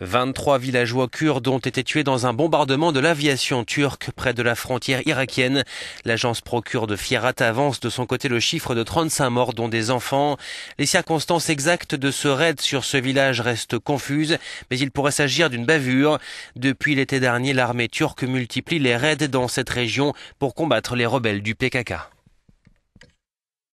23 villageois kurdes ont été tués dans un bombardement de l'aviation turque près de la frontière irakienne. L'agence procure de Fierat avance de son côté le chiffre de 35 morts dont des enfants. Les circonstances exactes de ce raid sur ce village restent confuses, mais il pourrait s'agir d'une bavure. Depuis l'été dernier, l'armée turque multiplie les raids dans cette région pour combattre les rebelles du PKK.